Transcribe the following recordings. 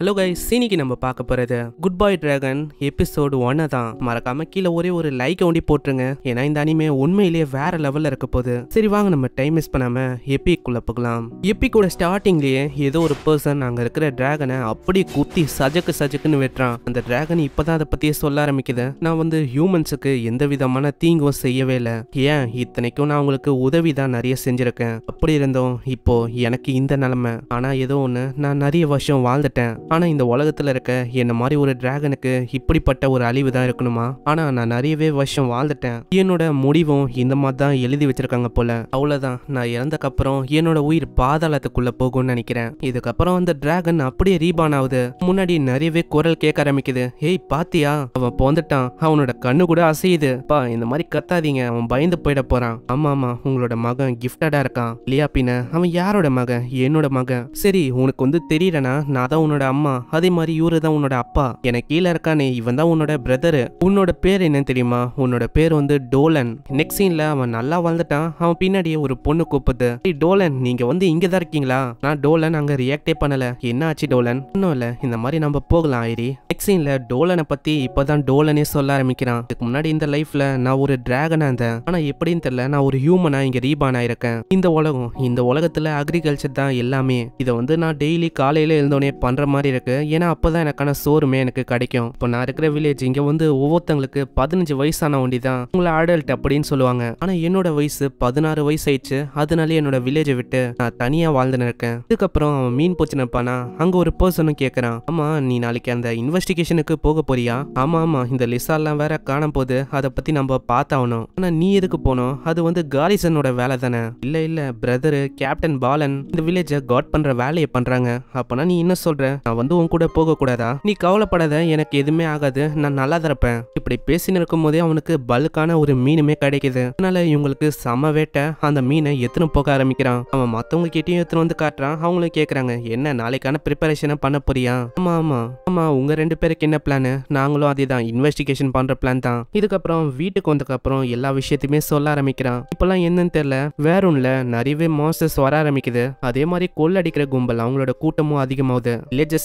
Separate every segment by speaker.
Speaker 1: hello guys இன்னைக்கு நம்ம பார்க்க போகிறது குட் பாய் டிராகன் எபிசோடு ஒன்னு தான் மறக்காம கீழே ஒரே ஒரு லைக் ஒண்டி போட்டுருங்க ஏன்னா இந்த அனிமே உண்மையிலேயே வேற லெவலில் இருக்க போகுது சரி வாங்க நம்ம டைம் மிஸ் பண்ணாம எப்பிக்குள்ள போகலாம் எப்பிக்கோட ஸ்டார்டிங்லேயே ஏதோ ஒரு பர்சன் அங்கே இருக்கிற டிராகனை அப்படியே குத்தி சஜக்கு சஜக்குன்னு வெட்டுறான் அந்த டிராகன் தான் அதை பற்றியே சொல்ல ஆரம்பிக்குது நான் வந்து ஹியூமன்ஸுக்கு எந்த விதமான தீங்கும் செய்யவே இல்லை ஏன் இத்தனைக்கும் நான் உங்களுக்கு உதவி தான் நிறைய செஞ்சுருக்கேன் அப்படி இருந்தோம் இப்போ எனக்கு இந்த நிலமை ஆனால் ஏதோ ஒன்று நான் நிறைய வருஷம் வாழ்ந்துட்டேன் ஆனால் இந்த உலகத்தில் இருக்க என்ன மாதிரி ஒரு டிராகனுக்கு இப்படிப்பட்ட ஒரு அழிவு தான் இருக்கணுமா ஆனால் நான் நிறையவே வருஷம் வாழ்ந்துட்டேன் என்னோட முடிவும் இந்த மாதிரி தான் எழுதி வச்சிருக்காங்க போல அவ்வளோதான் நான் இறந்தக்கப்புறம் என்னோட உயிர் பாதாளத்துக்குள்ள போகும்னு நினைக்கிறேன் இதுக்கப்புறம் அந்த டிராகன் அப்படியே ரீபான் ஆகுது முன்னாடி நிறையவே குரல் கேட்க ஆரம்பிக்குது ஏய் பாத்தியா அவன் போந்துட்டான் அவனோட கண்ணு கூட அசையுது பா இந்த மாதிரி கத்தாதீங்க அவன் பயந்து போயிட போறான் ஆமா ஆமா உங்களோட மகன் கிஃப்டடா இருக்கான் இல்லையா பின்ன அவன் யாரோட மகன் என்னோட மகன் சரி உனக்கு வந்து தெரியலனா நான் தான் உன்னோட அம்மா அதே மாதிரி இவரு தான் உன்னோட அப்பா எனக்கு கீழே இருக்கானே இவன் தான் உன்னோட பிரதரு உன்னோட பேர் என்ன தெரியுமா உன்னோட பேர் வந்து டோலன் நெக்ஸ்ட் சீன்ல அவன் நல்லா வாழ்ந்துட்டான் அவன் பின்னாடியே ஒரு பொண்ணு கூப்பிடுது டோலன் நீங்க வந்து இங்க தான் இருக்கீங்களா நான் டோலன் அங்க ரியாக்டே பண்ணல என்ன ஆச்சு டோலன் இன்னும் இல்ல இந்த மாதிரி நம்ம போகலாம் ஆயிரி நெக்ஸ்ட் சீன்ல டோலனை பத்தி இப்பதான் டோலனே சொல்ல ஆரம்பிக்கிறான் இதுக்கு முன்னாடி இந்த லைஃப்ல நான் ஒரு டிராகனா இருந்தேன் ஆனா எப்படின்னு தெரியல நான் ஒரு ஹியூமனா இங்க ரீபான் ஆயிருக்கேன் இந்த உலகம் இந்த உலகத்துல அக்ரிகல்ச்சர் தான் எல்லாமே இதை வந்து நான் டெய்லி காலையில எழுந்தோடனே பண்ற மாதிரி மாதிரி இருக்கு ஏன்னா அப்போதான் எனக்கான சோறுமே எனக்கு கிடைக்கும் இப்போ நான் இருக்கிற வில்லேஜ் இங்கே வந்து ஒவ்வொருத்தங்களுக்கு பதினஞ்சு வயசான வண்டி தான் உங்களை அடல்ட் அப்படின்னு சொல்லுவாங்க ஆனால் என்னோட வயசு பதினாறு வயசு ஆயிடுச்சு அதனால என்னோட வில்லேஜை விட்டு நான் தனியாக வாழ்ந்துன்னு இருக்கேன் இதுக்கப்புறம் அவன் மீன் நினைப்பானா அங்கே ஒரு பர்சனும் கேட்குறான் ஆமா நீ நாளைக்கு அந்த இன்வெஸ்டிகேஷனுக்கு போக போறியா ஆமா ஆமா இந்த லிசாலாம் வேற காணும் போது அதை பற்றி நம்ம பார்த்தாகணும் ஆனால் நீ எதுக்கு போனோம் அது வந்து காலிசனோட வேலை தானே இல்லை இல்லை பிரதரு கேப்டன் பாலன் இந்த வில்லேஜை காட் பண்ணுற வேலையை பண்ணுறாங்க அப்பனா நீ என்ன சொல்கிற நான் வந்து உன் கூட போகக்கூடாதா நீ கவலைப்படாத எனக்கு எதுவுமே ஆகாது நான் நல்லா தரப்பேன் இப்படி பேசினு இருக்கும் போதே அவனுக்கு பல்கான ஒரு மீனுமே கிடைக்குது அதனால இவங்களுக்கு சம வேட்டை அந்த மீனை எத்தனை போக ஆரம்பிக்கிறான் அவன் மத்தவங்க கிட்டயும் எத்தனை வந்து காட்டுறான் அவங்களும் கேக்குறாங்க என்ன நாளைக்கான ப்ரிப்பரேஷனை பண்ண போறியா ஆமா ஆமா ஆமா உங்க ரெண்டு பேருக்கு என்ன பிளான் நாங்களும் அதே தான் இன்வெஸ்டிகேஷன் பண்ற பிளான் தான் இதுக்கப்புறம் வீட்டுக்கு வந்ததுக்கப்புறம் எல்லா விஷயத்தையுமே சொல்ல ஆரம்பிக்கிறான் இப்பெல்லாம் என்னன்னு தெரியல வேற ஒண்ணுல நிறையவே மாஸ்டர்ஸ் வர ஆரம்பிக்குது அதே மாதிரி கொள்ளடிக்கிற கும்பல் அவங்களோட கூட்டமும் அதிகமாகுது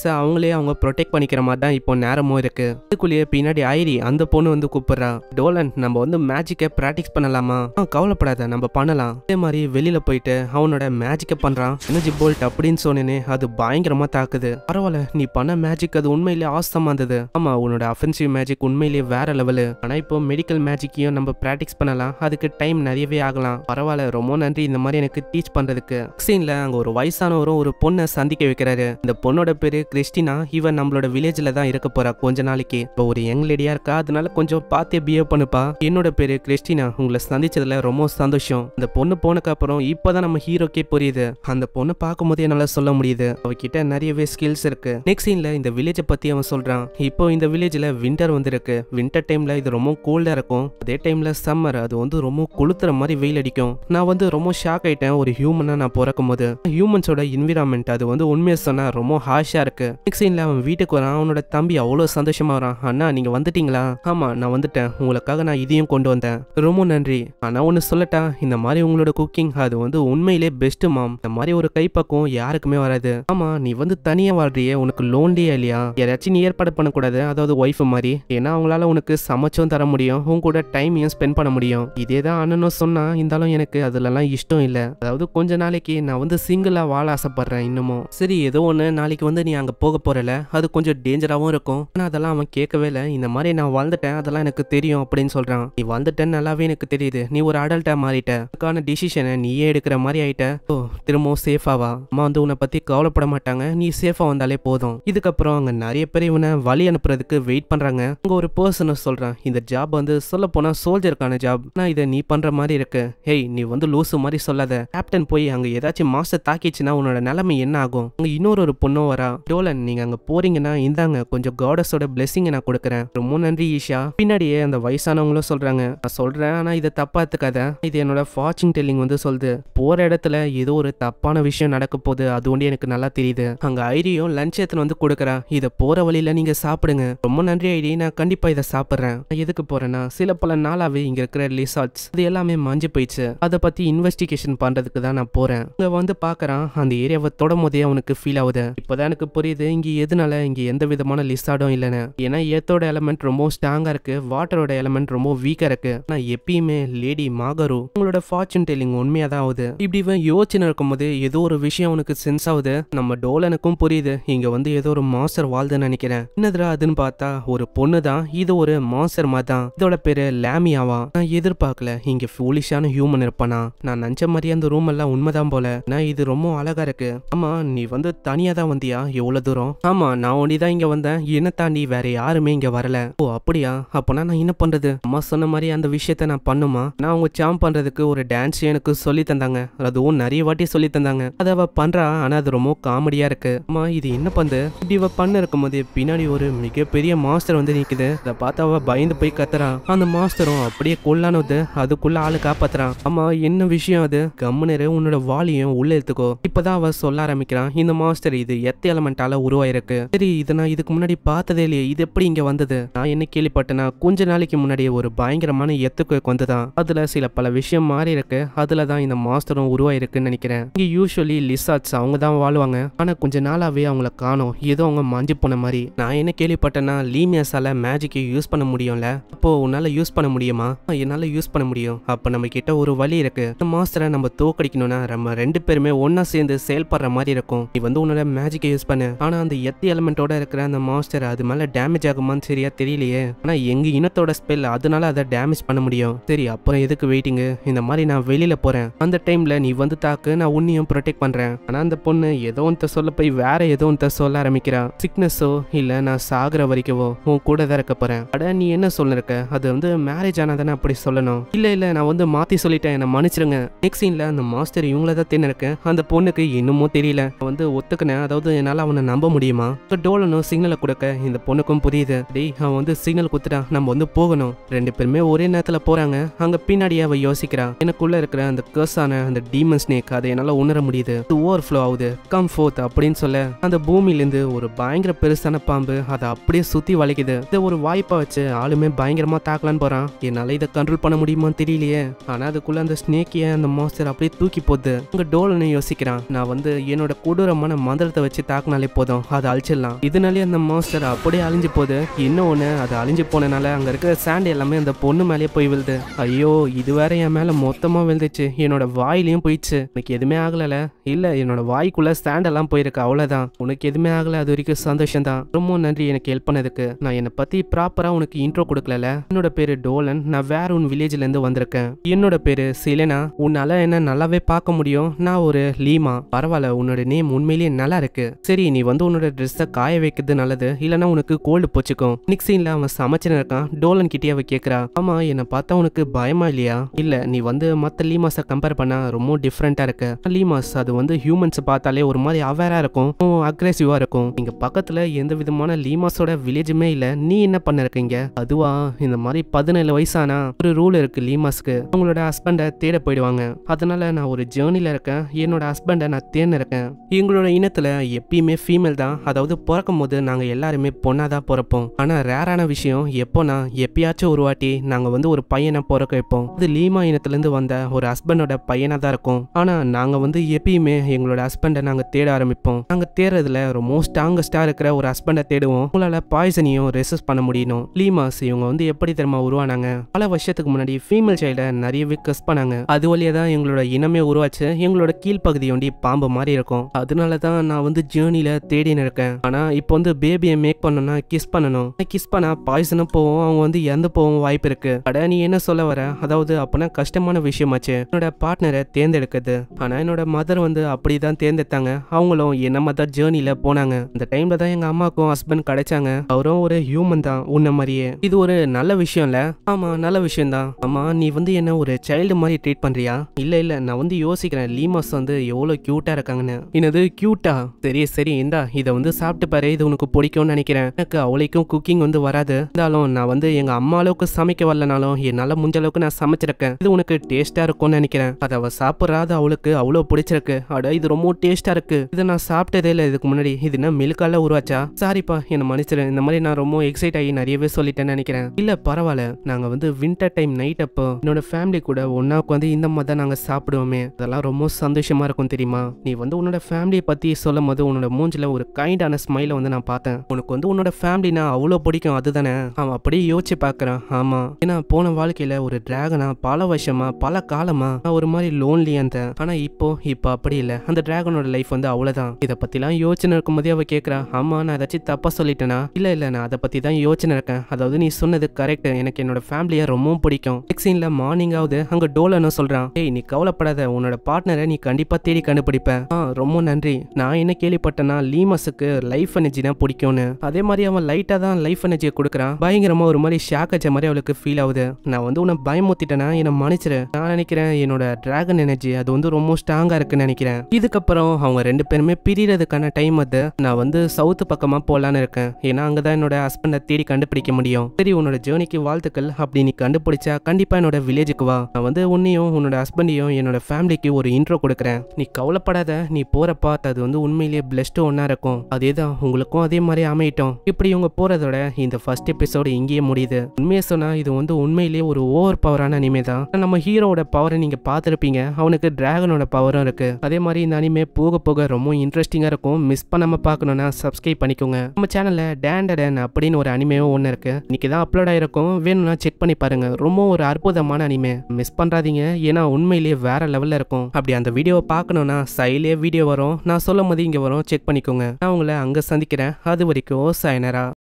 Speaker 1: ப்ளஸ் அவங்களே அவங்க ப்ரொடெக்ட் பண்ணிக்கிற மாதிரி தான் இப்போ நேரமும் இருக்குது இதுக்குள்ளேயே பின்னாடி ஐரி அந்த பொண்ணு வந்து கூப்பிட்றா டோலன் நம்ம வந்து மேஜிக்கை ப்ராக்டிஸ் பண்ணலாமா கவலைப்படாத நம்ம பண்ணலாம் அதே மாதிரி வெளியில் போயிட்டு அவனோட மேஜிக்கை பண்ணுறான் எனர்ஜி போல்ட் அப்படின்னு சொன்னேனே அது பயங்கரமாக தாக்குது பரவாயில்ல நீ பண்ண மேஜிக் அது உண்மையிலேயே ஆசமா இருந்தது ஆமாம் உன்னோட அஃபென்சிவ் மேஜிக் உண்மையிலேயே வேற லெவலு ஆனால் இப்போ மெடிக்கல் மேஜிக்கையும் நம்ம ப்ராக்டிஸ் பண்ணலாம் அதுக்கு டைம் நிறையவே ஆகலாம் பரவாயில்ல ரொம்ப நன்றி இந்த மாதிரி எனக்கு டீச் பண்ணுறதுக்கு சீனில் அங்கே ஒரு வயசானவரும் ஒரு பொண்ணை சந்திக்க வைக்கிறாரு இந்த பொண்ணோட பேர் கிறிஸ்டினா இவன் நம்மளோட வில்லேஜில் தான் இருக்க போறா கொஞ்ச நாளைக்கு இப்போ ஒரு யங் லேடியா இருக்கா அதனால கொஞ்சம் பார்த்தே பிஹேவ் பண்ணுப்பா என்னோட பேரு கிறிஸ்டினா உங்களை சந்திச்சதுல ரொம்ப சந்தோஷம் அந்த பொண்ணு போனக்கு அப்புறம் இப்போதான் நம்ம ஹீரோக்கே புரியுது அந்த பொண்ணு பார்க்கும் போது என்னால் சொல்ல முடியுது அவகிட்ட நிறையவே ஸ்கில்ஸ் இருக்கு நெக்ஸ்ட் சீன்ல இந்த வில்லேஜை பத்தி அவன் சொல்றான் இப்போ இந்த வில்லேஜ்ல வின்டர் வந்திருக்கு வின்டர் டைம்ல இது ரொம்ப கோல்டா இருக்கும் அதே டைம்ல சம்மர் அது வந்து ரொம்ப கொளுத்துற மாதிரி வெயில் அடிக்கும் நான் வந்து ரொம்ப ஷாக் ஆயிட்டேன் ஒரு ஹியூமனா நான் பிறக்கும் போது ஹியூமன்ஸோட என்விரான்மெண்ட் அது வந்து உண்மையை சொன்னா ரொம்ப ஹாஷா இருக்கு இருக்கு நெக்ஸ்ட் சீன்ல அவன் வீட்டுக்கு வரான் அவனோட தம்பி அவ்வளோ சந்தோஷமா வரான் அண்ணா நீங்க வந்துட்டீங்களா ஆமா நான் வந்துட்டேன் உங்களுக்காக நான் இதையும் கொண்டு வந்தேன் ரொம்ப நன்றி ஆனா ஒண்ணு சொல்லட்டா இந்த மாதிரி உங்களோட குக்கிங் அது வந்து உண்மையிலே பெஸ்ட் மாம் இந்த மாதிரி ஒரு கைப்பக்கம் யாருக்குமே வராது ஆமா நீ வந்து தனியா வாழ்றியே உனக்கு லோன்லியா இல்லையா யாராச்சும் நீ ஏற்பாடு பண்ணக்கூடாது அதாவது ஒய்ஃப் மாதிரி ஏன்னா அவங்களால உனக்கு சமைச்சும் தர முடியும் உன் கூட டைமையும் ஸ்பெண்ட் பண்ண முடியும் இதே தான் அண்ணனும் சொன்னா இருந்தாலும் எனக்கு அதுலலாம் இஷ்டம் இல்ல அதாவது கொஞ்ச நாளைக்கு நான் வந்து சிங்கிளா வாழ ஆசைப்படுறேன் இன்னமும் சரி ஏதோ ஒண்ணு நாளைக்கு வந்து நீ அங்க அங்கே போக போகிறல அது கொஞ்சம் டேஞ்சராகவும் இருக்கும் ஆனால் அதெல்லாம் அவன் கேட்கவே இல்லை இந்த மாதிரி நான் வளர்ந்துட்டேன் அதெல்லாம் எனக்கு தெரியும் அப்படின்னு சொல்கிறான் நீ வளர்ந்துட்டேன்னு நல்லாவே எனக்கு தெரியுது நீ ஒரு அடல்ட்டாக மாறிட்ட அதுக்கான டிசிஷனை நீயே எடுக்கிற மாதிரி ஆயிட்ட ஓ திரும்பவும் சேஃபாவா அம்மா வந்து உன்னை பற்றி கவலைப்பட மாட்டாங்க நீ சேஃபாக வந்தாலே போதும் இதுக்கப்புறம் அங்கே நிறைய பேர் இவனை வழி அனுப்புறதுக்கு வெயிட் பண்ணுறாங்க அங்கே ஒரு பர்சனை சொல்கிறான் இந்த ஜாப் வந்து சொல்ல போனால் சோல்ஜருக்கான ஜாப் ஆனால் இதை நீ பண்ணுற மாதிரி இருக்கு ஹேய் நீ வந்து லூசு மாதிரி சொல்லாத கேப்டன் போய் அங்கே ஏதாச்சும் மாஸ்டர் தாக்கிச்சுன்னா உன்னோட நிலைமை என்ன ஆகும் அங்கே இன்னொரு ஒரு பொண்ணும் வரா டோலன் நீங்கள் அங்கே போகிறீங்கன்னா இந்தாங்க கொஞ்சம் காடஸோட பிளெஸிங் நான் கொடுக்குறேன் ரொம்ப நன்றி ஈஷா பின்னாடியே அந்த வயசானவங்களும் சொல்கிறாங்க நான் சொல்கிறேன் ஆனால் இதை தப்பாத்துக்காத இது என்னோட ஃபார்ச்சூன் டெல்லிங் வந்து சொல்லுது போகிற இடத்துல ஏதோ ஒரு தப்பான விஷயம் நடக்க போகுது அது ஒன்று எனக்கு நல்லா தெரியுது அங்கே ஐரியும் லஞ்ச் எத்தனை வந்து கொடுக்குறா இதை போகிற வழியில் நீங்கள் சாப்பிடுங்க ரொம்ப நன்றி ஐடி நான் கண்டிப்பாக இதை சாப்பிட்றேன் எதுக்கு போகிறேன்னா சில பல நாளாகவே இங்கே இருக்கிற லிசார்ட்ஸ் இது எல்லாமே மாஞ்சு போயிடுச்சு அதை பற்றி இன்வெஸ்டிகேஷன் பண்ணுறதுக்கு தான் நான் போகிறேன் இங்கே வந்து பார்க்குறான் அந்த ஏரியாவை தொடமோதே போதே அவனுக்கு ஃபீல் ஆகுது இப்போதான் எனக்கு புரியுது இங்கே எதுனால இங்கே எந்த விதமான லிசார்டும் இல்லைன்னு ஏன்னா ஏத்தோட எலமெண்ட் ரொம்ப ஸ்ட்ராங்காக இருக்குது வாட்டரோட எலமெண்ட் ரொம்ப வீக்காக இருக்குது ஆனால் எப்பயுமே லேடி மாகரு உங்களோட ஃபார்ச்சூன் டெய்லிங் உண்மையாக தான் ஆகுது இப்படி இவன் யோசனை போது ஏதோ ஒரு விஷயம் அவனுக்கு சென்ஸ் ஆகுது நம்ம டோலனுக்கும் புரியுது இங்கே வந்து ஏதோ ஒரு மாஸ்டர் வாழ்துன்னு நினைக்கிறேன் என்னதுரா அதுன்னு பார்த்தா ஒரு பொண்ணு தான் இது ஒரு மாஸ்டர் மாதிரி தான் இதோட பேரு லேமியாவா நான் எதிர்பார்க்கல இங்கே ஃபூலிஷான ஹியூமன் இருப்பானா நான் நினச்ச மாதிரி அந்த ரூம் எல்லாம் உண்மைதான் போல நான் இது ரொம்ப அழகா இருக்கு ஆமா நீ வந்து தனியாக தான் வந்தியா அவ்வளோ தூரம் ஆமா நான் ஒண்டி தான் இங்க வந்தேன் என்ன தாண்டி வேற யாருமே இங்க வரல ஓ அப்படியா அப்போனா நான் என்ன பண்றது அம்மா சொன்ன மாதிரி அந்த விஷயத்த நான் பண்ணுமா நான் அவங்க சாம் பண்றதுக்கு ஒரு டான்ஸ் எனக்கு சொல்லி தந்தாங்க அதுவும் நிறைய வாட்டி சொல்லி தந்தாங்க அதை அவள் பண்றா ஆனா அது ரொம்ப காமெடியா இருக்கு அம்மா இது என்ன பந்து இப்படி இவ பண்ண போது பின்னாடி ஒரு மிகப்பெரிய மாஸ்டர் வந்து நிக்குது அதை பார்த்து பயந்து போய் கத்துறான் அந்த மாஸ்டரும் அப்படியே கொல்லானது அதுக்குள்ள ஆளு காப்பாத்துறான் அம்மா என்ன விஷயம் அது கம்முனரு உன்னோட வாலியும் உள்ள எடுத்துக்கோ இப்பதான் அவ சொல்ல ஆரம்பிக்கிறான் இந்த மாஸ்டர் இது எத்த எலமெண்ட் டாலா உருவாயிருக்கு சரி இது நான் இதுக்கு முன்னாடி பார்த்ததே இல்லையே இது எப்படி இங்க வந்தது நான் என்ன கேள்விப்பட்டேன்னா கொஞ்ச நாளைக்கு முன்னாடி ஒரு பயங்கரமான எத்துக்கு வந்துதான் அதுல சில பல விஷயம் மாறி இருக்கு அதுல தான் இந்த மாஸ்டரும் உருவாயிருக்குன்னு நினைக்கிறேன் இங்க யூஸ்வலி லிசாட்ஸ் அவங்க தான் வாழ்வாங்க ஆனா கொஞ்ச நாளாவே அவங்கள காணும் ஏதோ அவங்க மாஞ்சி போன மாதிரி நான் என்ன கேள்விப்பட்டேன்னா லீமியாஸால மேஜிக்கை யூஸ் பண்ண முடியும்ல அப்போ உன்னால யூஸ் பண்ண முடியுமா என்னால யூஸ் பண்ண முடியும் அப்ப நம்ம கிட்ட ஒரு வழி இருக்கு இந்த மாஸ்டரை நம்ம தோக்கடிக்கணும்னா நம்ம ரெண்டு பேருமே ஒன்னா சேர்ந்து செயல்படுற மாதிரி இருக்கும் நீ வந்து உன்னோட மேஜிக்கை யூஸ் பண்ணு ஆனால் அந்த எத்தி எலமெண்ட்டோட இருக்கிற அந்த மாஸ்டர் அது மேலே டேமேஜ் ஆகுமான்னு சரியா தெரியலையே ஆனால் எங்கள் இனத்தோட ஸ்பெல் அதனால அதை டேமேஜ் பண்ண முடியும் சரி அப்புறம் எதுக்கு வெயிட்டிங்கு இந்த மாதிரி நான் வெளியில் போகிறேன் அந்த டைமில் நீ வந்து தாக்கு நான் உன்னையும் ப்ரொடெக்ட் பண்ணுறேன் ஆனால் அந்த பொண்ணு ஏதோ ஒன்றை சொல்ல போய் வேற ஏதோ ஒன்றை சொல்ல ஆரம்பிக்கிறா சிக்னஸோ இல்லை நான் சாகிற வரைக்கவோ உன் கூட தான் இருக்க போகிறேன் அட நீ என்ன சொல்லிருக்க அது வந்து மேரேஜ் ஆனால் அப்படி சொல்லணும் இல்லை இல்லை நான் வந்து மாற்றி சொல்லிட்டேன் என்னை மன்னிச்சிருங்க நெக்ஸ்ட் சீனில் அந்த மாஸ்டர் இவங்கள தான் தின்னு இருக்கேன் அந்த பொண்ணுக்கு இன்னமும் தெரியல வந்து ஒத்துக்கினேன் அதாவது என்னால் அவனை டோலனை நம்ப முடியுமா ஸோ டோலனும் சிக்னலை கொடுக்க இந்த பொண்ணுக்கும் புரியுது டேய் அவன் வந்து சிக்னல் கொடுத்துட்டான் நம்ம வந்து போகணும் ரெண்டு பேருமே ஒரே நேரத்தில் போறாங்க அங்க பின்னாடியே அவ யோசிக்கிறா எனக்குள்ள இருக்கிற அந்த கேர்ஸான அந்த டீமன் ஸ்னேக் அதை என்னால் உணர முடியுது ஓவர் ஃப்ளோ ஆகுது கம் ஃபோர்த் அப்படின்னு சொல்ல அந்த பூமியிலேருந்து ஒரு பயங்கர பெருசான பாம்பு அதை அப்படியே சுற்றி வளைக்குது இதை ஒரு வாய்ப்பா வச்சு ஆளுமே பயங்கரமா தாக்கலான்னு போறான் என்னால் இதை கண்ட்ரோல் பண்ண முடியுமான்னு தெரியலையே ஆனா அதுக்குள்ள அந்த ஸ்னேக்கிய அந்த மாஸ்டர் அப்படியே தூக்கி போகுது அங்கே டோலனை யோசிக்கிறான் நான் வந்து என்னோட கொடூரமான மந்திரத்தை வச்சு தாக்கினாலே போதும் அதை அழிச்சிடலாம் இதனாலே அந்த மாஸ்டர் அப்படியே அழிஞ்சு போகுது இன்னொன்று அது அழிஞ்சு போனனால அங்கே இருக்கிற சாண்ட் எல்லாமே அந்த பொண்ணு மேலேயே போய் விழுது ஐயோ இது வேற என் மேலே மொத்தமாக விழுந்துச்சு என்னோட வாயிலையும் போயிடுச்சு எனக்கு எதுவுமே ஆகலைல இல்லை என்னோட வாய்க்குள்ள சாண்ட் எல்லாம் போயிருக்கு அவ்வளோதான் உனக்கு எதுவுமே ஆகலை அது வரைக்கும் சந்தோஷம் தான் ரொம்ப நன்றி எனக்கு ஹெல்ப் பண்ணதுக்கு நான் என்னை பற்றி ப்ராப்பராக உனக்கு இன்ட்ரோ கொடுக்கல என்னோட பேர் டோலன் நான் வேற உன் வில்லேஜ்லேருந்து வந்திருக்கேன் என்னோட பேர் சிலேனா உன்னால் என்ன நல்லாவே பார்க்க முடியும் நான் ஒரு லீமா பரவாயில்ல உன்னோட நேம் உண்மையிலேயே நல்லா இருக்கு சரி நீ நீ வந்து உன்னோட ட்ரெஸ்ஸை காய வைக்கிறது நல்லது இல்லைனா உனக்கு கோல்டு போச்சுக்கும் நெக்ஸ்ட் அவன் சமைச்சு இருக்கான் டோலன் கிட்டே அவ கேட்குறா ஆமா என்னை பார்த்தா உனக்கு பயமா இல்லையா இல்லை நீ வந்து மற்ற லீமாஸை கம்பேர் பண்ணால் ரொம்ப டிஃப்ரெண்ட்டாக இருக்கு லீமாஸ் அது வந்து ஹியூமன்ஸ் பார்த்தாலே ஒரு மாதிரி அவேராக இருக்கும் அக்ரெசிவாக இருக்கும் இங்கே பக்கத்தில் எந்த விதமான லீமாஸோட வில்லேஜுமே இல்லை நீ என்ன பண்ண இருக்கீங்க அதுவா இந்த மாதிரி பதினேழு வயசானா ஒரு ரூல் இருக்கு லீமாஸ்க்கு அவங்களோட ஹஸ்பண்டை தேட போயிடுவாங்க அதனால நான் ஒரு ஜேர்னியில் இருக்கேன் என்னோட ஹஸ்பண்டை நான் தேன் இருக்கேன் எங்களோட இனத்தில் எப்பயுமே ஃபீமேல் தான் அதாவது பிறக்கும் போது நாங்கள் எல்லாருமே பொண்ணாக தான் பிறப்போம் ஆனால் ரேரான விஷயம் எப்போனா எப்பயாச்சும் ஒரு வாட்டி நாங்கள் வந்து ஒரு பையனை பிறக்க வைப்போம் அது லீமா இனத்துலேருந்து வந்த ஒரு ஹஸ்பண்டோட பையனாக தான் இருக்கும் ஆனால் நாங்கள் வந்து எப்பயுமே எங்களோட ஹஸ்பண்டை நாங்கள் தேட ஆரம்பிப்போம் நாங்கள் தேடுறதுல மோஸ்ட் ஸ்ட்ராங்கஸ்டாக இருக்கிற ஒரு ஹஸ்பண்டை தேடுவோம் உங்களால் பாய்சனையும் ரெசிஸ்ட் பண்ண முடியணும் லீமாஸ் இவங்க வந்து எப்படி தெரியுமா உருவானாங்க பல வருஷத்துக்கு முன்னாடி ஃபீமேல் சைல்டை நிறைய விக்கஸ் பண்ணாங்க அது வழியாக தான் எங்களோட இனமே உருவாச்சு எங்களோட கீழ்ப்பகுதி ஒண்டி பாம்பு மாதிரி இருக்கும் அதனால தான் நான் வந்து ஜேர்னியில் தேடின்னு இருக்கேன் ஆனா இப்போ வந்து பேபியை மேக் பண்ணனா கிஸ் பண்ணணும் கிஸ் பண்ணா பாய்சனும் போவோம் அவங்க வந்து இறந்து போகவும் வாய்ப்பு இருக்கு அட நீ என்ன சொல்ல வர அதாவது அப்பனா கஷ்டமான விஷயமாச்சு என்னோட பார்ட்னரை தேர்ந்தெடுக்குது ஆனா என்னோட மதர் வந்து அப்படி தான் தேர்ந்தெடுத்தாங்க அவங்களும் என்ன மதர் ஜேர்னியில போனாங்க அந்த டைம்ல தான் எங்க அம்மாவுக்கும் ஹஸ்பண்ட் கிடைச்சாங்க அவரும் ஒரு ஹியூமன் தான் உன்ன மாதிரியே இது ஒரு நல்ல விஷயம்ல ஆமா நல்ல விஷயம் தான் ஆமா நீ வந்து என்ன ஒரு சைல்டு மாதிரி ட்ரீட் பண்றியா இல்ல இல்ல நான் வந்து யோசிக்கிறேன் லீமாஸ் வந்து எவ்வளவு கியூட்டா இருக்காங்கன்னு என்னது கியூட்டா சரி சரி இந்தா இதை வந்து சாப்பிட்டு பாரு இது உனக்கு பிடிக்கும்னு நினைக்கிறேன் எனக்கு அவளைக்கும் குக்கிங் வந்து வராது இருந்தாலும் நான் வந்து எங்க அம்மா அளவுக்கு சமைக்க வரலனாலும் என்னால முடிஞ்ச அளவுக்கு நான் சமைச்சிருக்கேன் இது உனக்கு டேஸ்டா இருக்கும்னு நினைக்கிறேன் அதை அவ சாப்பிட்றாத அவளுக்கு அவ்வளோ பிடிச்சிருக்கு அட இது ரொம்ப டேஸ்டா இருக்கு இதை நான் சாப்பிட்டதே இல்லை இதுக்கு முன்னாடி இது என்ன மில்கால உருவாச்சா சாரிப்பா என்ன மன்னிச்சிரு இந்த மாதிரி நான் ரொம்ப எக்ஸைட் ஆகி நிறையவே சொல்லிட்டேன்னு நினைக்கிறேன் இல்ல பரவாயில்ல நாங்க வந்து வின்டர் டைம் நைட் அப்போ என்னோட ஃபேமிலி கூட ஒன்னா உட்காந்து இந்த மாதிரி தான் நாங்க சாப்பிடுவோமே அதெல்லாம் ரொம்ப சந்தோஷமா இருக்கும் தெரியுமா நீ வந்து உன்னோட ஃபேமிலியை பத்தி சொல்லும் போது உன்னோட மூஞ்சி மூஞ்சில் ஒரு கைண்டான ஸ்மைலை வந்து நான் பார்த்தேன் உனக்கு வந்து உன்னோட ஃபேமிலினா அவ்வளோ பிடிக்கும் அதுதானே அவன் அப்படியே யோசிச்சு பார்க்குறான் ஆமாம் ஏன்னா போன வாழ்க்கையில் ஒரு டிராகனா பல வருஷமா பல காலமா நான் ஒரு மாதிரி லோன்லி அந்த ஆனால் இப்போ இப்போ அப்படி இல்லை அந்த டிராகனோட லைஃப் வந்து அவ்வளோதான் இதை பற்றிலாம் யோசனை இருக்கும்போதே அவள் கேட்குறா ஆமாம் நான் ஏதாச்சும் தப்பாக சொல்லிட்டேனா இல்லை இல்லை நான் அதை பற்றி தான் யோசனை இருக்கேன் அதாவது நீ சொன்னது கரெக்ட் எனக்கு என்னோட ஃபேமிலியை ரொம்பவும் பிடிக்கும் நெக்ஸ்ட் மார்னிங் ஆகுது அங்கே டோலன்னு சொல்கிறான் ஏய் நீ கவலைப்படாத உன்னோட பார்ட்னரை நீ கண்டிப்பாக தேடி கண்டுபிடிப்பேன் ஆ ரொம்ப நன்றி நான் என்ன கேள்விப்பட்டேன்னா லீமஸுக்கு லைஃப் எனர்ஜி தான் பிடிக்கும்னு அதே மாதிரி அவன் லைட்டாக தான் லைஃப் எனர்ஜியை கொடுக்குறான் பயங்கரமாக ஒரு மாதிரி ஷாக் ஆச்ச மாதிரி அவளுக்கு ஃபீல் ஆகுது நான் வந்து உன்னை பயமுத்திட்டேன்னா என்னை மன்னிச்சிரு நான் நினைக்கிறேன் என்னோட டிராகன் எனர்ஜி அது வந்து ரொம்ப ஸ்ட்ராங்காக இருக்குன்னு நினைக்கிறேன் இதுக்கப்புறம் அவங்க ரெண்டு பேருமே பிரியறதுக்கான டைம் அது நான் வந்து சவுத்து பக்கமாக போகலான்னு இருக்கேன் ஏன்னா அங்கே தான் என்னோட ஹஸ்பண்டை தேடி கண்டுபிடிக்க முடியும் சரி உன்னோட ஜேர்னிக்கு வாழ்த்துக்கள் அப்படி நீ கண்டுபிடிச்சா கண்டிப்பாக என்னோட வில்லேஜுக்கு வா நான் வந்து உன்னையும் உன்னோட ஹஸ்பண்டையும் என்னோட ஃபேமிலிக்கு ஒரு இன்ட்ரோ கொடுக்குறேன் நீ கவலைப்படாத நீ போகிற பார்த்து அது வந்து உண்மையிலேயே பிளஸ்டு ஒன்றா இருக்கும் அதே தான் உங்களுக்கும் அதே மாதிரி அமையட்டும் இப்படி இவங்க போறதோட இந்த ஃபர்ஸ்ட் எபிசோடு இங்கேயே முடியுது உண்மையை சொன்னால் இது வந்து உண்மையிலேயே ஒரு ஓவர் பவரான அனிமே தான் நம்ம ஹீரோட பவரை நீங்கள் பார்த்துருப்பீங்க அவனுக்கு டிராகனோட பவரும் இருக்குது அதே மாதிரி இந்த அனிமே போக போக ரொம்ப இன்ட்ரெஸ்டிங்காக இருக்கும் மிஸ் பண்ணாமல் பார்க்கணுன்னா சப்ஸ்கிரைப் பண்ணிக்கோங்க நம்ம சேனலில் டேண்டடன் அப்படின்னு ஒரு அனிமையும் ஒன்று இருக்குது இன்னைக்கு தான் அப்லோட் ஆகிருக்கும் வேணும்னா செக் பண்ணி பாருங்கள் ரொம்ப ஒரு அற்புதமான அனிமே மிஸ் பண்ணுறாதீங்க ஏன்னா உண்மையிலேயே வேற லெவலில் இருக்கும் அப்படி அந்த வீடியோவை பார்க்கணுன்னா சைலே வீடியோ வரும் நான் சொல்லும் போது இங்கே வரும் செக் பண்ணி பண்ணிக்கோங்க நான் உங்களை அங்கே சந்திக்கிறேன் அது வரைக்கும் சாயனரா